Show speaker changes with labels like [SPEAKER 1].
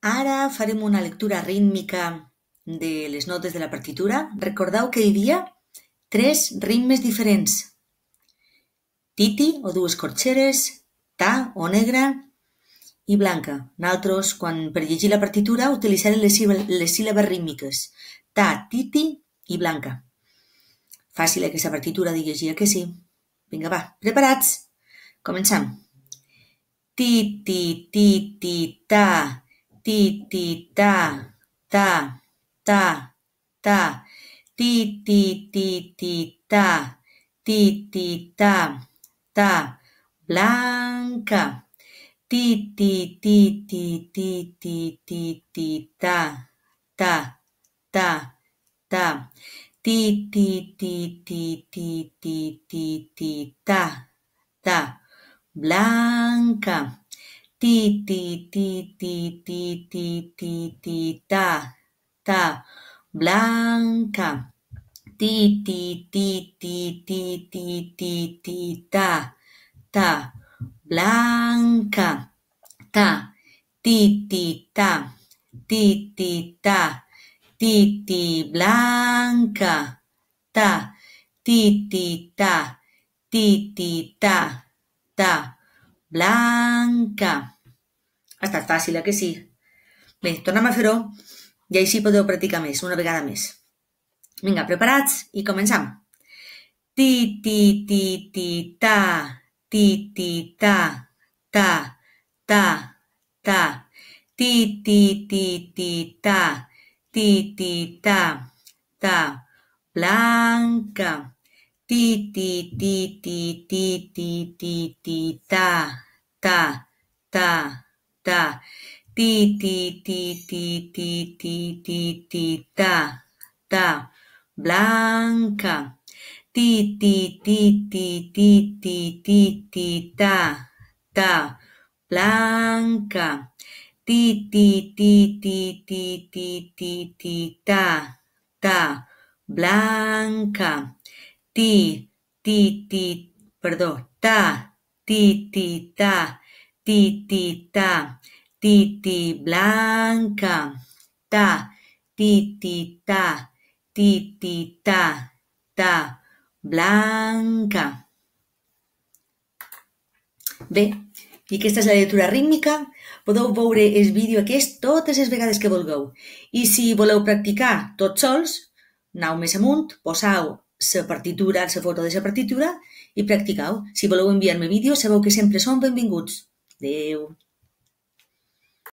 [SPEAKER 1] Ara farem una lectura rítmica de les notes de la partitura. Recordeu que hi havia tres ritmes diferents. Titi, o dues corxeres, ta, o negra, i blanca. Naltros, quan per llegir la partitura, utilitzarem les, les síl·labes rítmiques. Ta, titi i blanca. Fàcil eh, aquesta partitura de eh, llegir, que sí? Vinga, va, preparats? Començam. Ti, ti, ti, ti, ta, ti ti ta ta ta ta ti ti ti ti ta ti ta ta blanca ti ti ti ti ti ti ta ta ta ta ti ti ti ti ti ta ta blanca ti, ti, ti, ti, ti, ti, ti, ta, ta, blanca, ti, ti, ti, ti, ti, ti, ti, ti, ta, ta, blanca, ta, ti, ti, ta, ti, ta, ti, blanca, ta, ti, ti, ta, ti, ti, ta, ta, blanca. Ha estat fàcil, eh, que sí? Bé, tornem a fer-ho i així podeu practicar més, una vegada més. Vinga, preparats? I començam. Ti, ti, ti, ti, ta, ti, ti, ta, ta, ta, ta. Ti, ti, ti, ti, ta, ti, ti, ta, ta. Blanca. Ti, ti, ti, ti, ti, ti, ti, ti, ta, ta, ta, ti ti ti ti ti ti ta ta blanca ti ti ti ti ti ti ta ta blanca ti ti ti ti ti ti ta ta blanca ti ti perdón ta ti ti ta ti ti ta, ti blanca ta, ta blanca. Bé, i aquesta és la lectura rítmica. Podeu veure el vídeo aquest totes les vegades que vulgueu. I si voleu practicar tots sols, nau més amunt, posau la partitura, la foto de la partitura i practicau. Si voleu enviar-me vídeos, sabeu que sempre són benvinguts. deu.